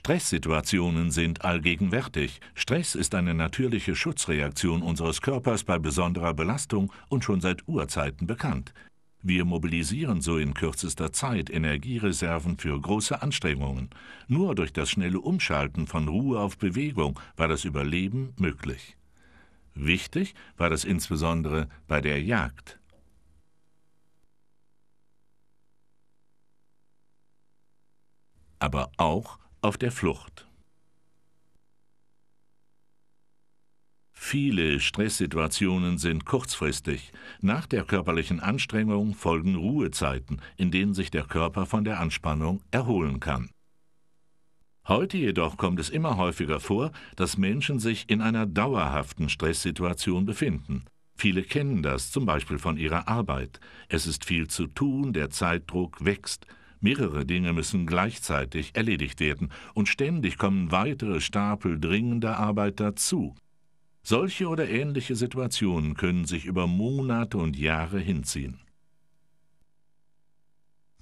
Stresssituationen sind allgegenwärtig. Stress ist eine natürliche Schutzreaktion unseres Körpers bei besonderer Belastung und schon seit Urzeiten bekannt. Wir mobilisieren so in kürzester Zeit Energiereserven für große Anstrengungen. Nur durch das schnelle Umschalten von Ruhe auf Bewegung war das Überleben möglich. Wichtig war das insbesondere bei der Jagd. Aber auch auf der Flucht. Viele Stresssituationen sind kurzfristig. Nach der körperlichen Anstrengung folgen Ruhezeiten, in denen sich der Körper von der Anspannung erholen kann. Heute jedoch kommt es immer häufiger vor, dass Menschen sich in einer dauerhaften Stresssituation befinden. Viele kennen das zum Beispiel von ihrer Arbeit. Es ist viel zu tun, der Zeitdruck wächst, Mehrere Dinge müssen gleichzeitig erledigt werden und ständig kommen weitere Stapel dringender Arbeit dazu. Solche oder ähnliche Situationen können sich über Monate und Jahre hinziehen.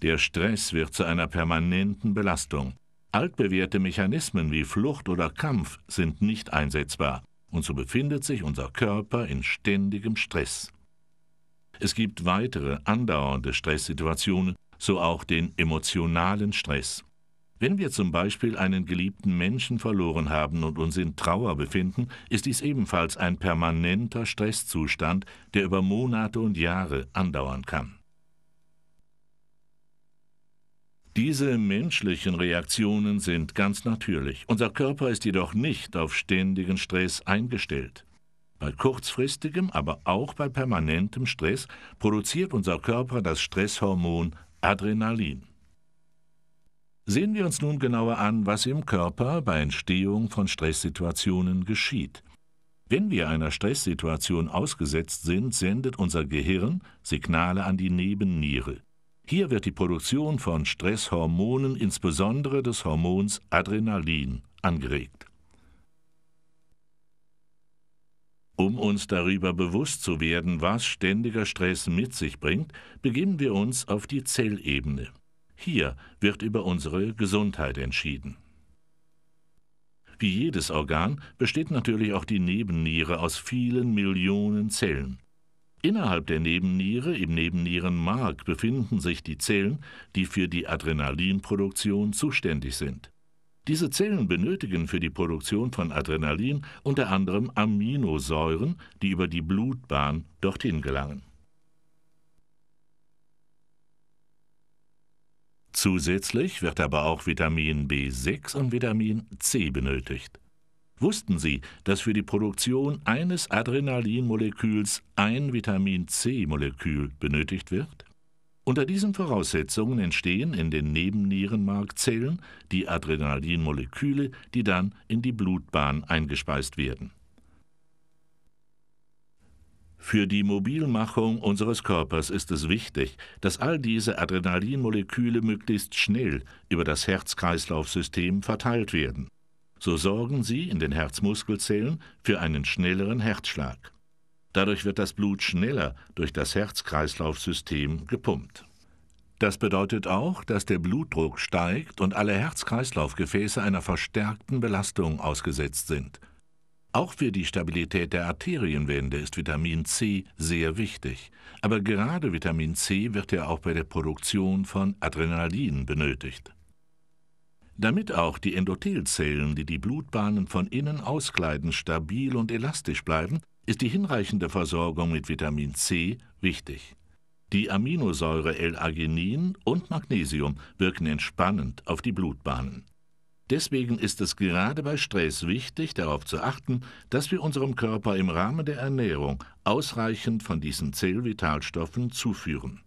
Der Stress wird zu einer permanenten Belastung. Altbewährte Mechanismen wie Flucht oder Kampf sind nicht einsetzbar, und so befindet sich unser Körper in ständigem Stress. Es gibt weitere andauernde Stresssituationen, so auch den emotionalen Stress. Wenn wir zum Beispiel einen geliebten Menschen verloren haben und uns in Trauer befinden, ist dies ebenfalls ein permanenter Stresszustand, der über Monate und Jahre andauern kann. Diese menschlichen Reaktionen sind ganz natürlich. Unser Körper ist jedoch nicht auf ständigen Stress eingestellt. Bei kurzfristigem, aber auch bei permanentem Stress produziert unser Körper das Stresshormon Adrenalin. Sehen wir uns nun genauer an, was im Körper bei Entstehung von Stresssituationen geschieht. Wenn wir einer Stresssituation ausgesetzt sind, sendet unser Gehirn Signale an die Nebenniere. Hier wird die Produktion von Stresshormonen, insbesondere des Hormons Adrenalin, angeregt. Um uns darüber bewusst zu werden, was ständiger Stress mit sich bringt, beginnen wir uns auf die Zellebene. Hier wird über unsere Gesundheit entschieden. Wie jedes Organ besteht natürlich auch die Nebenniere aus vielen Millionen Zellen. Innerhalb der Nebenniere, im Nebennierenmark, befinden sich die Zellen, die für die Adrenalinproduktion zuständig sind. Diese Zellen benötigen für die Produktion von Adrenalin unter anderem Aminosäuren, die über die Blutbahn dorthin gelangen. Zusätzlich wird aber auch Vitamin B6 und Vitamin C benötigt. Wussten Sie, dass für die Produktion eines Adrenalinmoleküls ein Vitamin C-Molekül benötigt wird? Unter diesen Voraussetzungen entstehen in den Nebennierenmarkzellen die Adrenalinmoleküle, die dann in die Blutbahn eingespeist werden. Für die Mobilmachung unseres Körpers ist es wichtig, dass all diese Adrenalinmoleküle möglichst schnell über das Herzkreislaufsystem verteilt werden. So sorgen sie in den Herzmuskelzellen für einen schnelleren Herzschlag. Dadurch wird das Blut schneller durch das Herz-Kreislauf-System gepumpt. Das bedeutet auch, dass der Blutdruck steigt und alle Herz-Kreislauf-Gefäße einer verstärkten Belastung ausgesetzt sind. Auch für die Stabilität der Arterienwände ist Vitamin C sehr wichtig. Aber gerade Vitamin C wird ja auch bei der Produktion von Adrenalin benötigt. Damit auch die Endothelzellen, die die Blutbahnen von innen auskleiden, stabil und elastisch bleiben, ist die hinreichende Versorgung mit Vitamin C wichtig. Die Aminosäure L-Arginin und Magnesium wirken entspannend auf die Blutbahnen. Deswegen ist es gerade bei Stress wichtig, darauf zu achten, dass wir unserem Körper im Rahmen der Ernährung ausreichend von diesen Zellvitalstoffen zuführen.